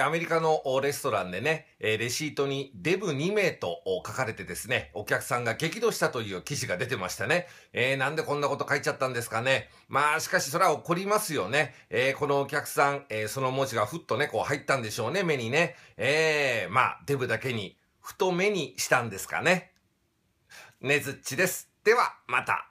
しアメリカのレストランでね、えレシートにデブ2名と書かれてですね、お客さんが激怒したという記事が出てましたね。えー、なんでこんなこと書いちゃったんですかね。まあ、しかしそれは怒りますよね。えー、このお客さん、えー、その文字がふっとね、こう入ったんでしょうね、目にね。えー、まあ、デブだけに、ふと目にしたんですかね。ねずっちです。では、また。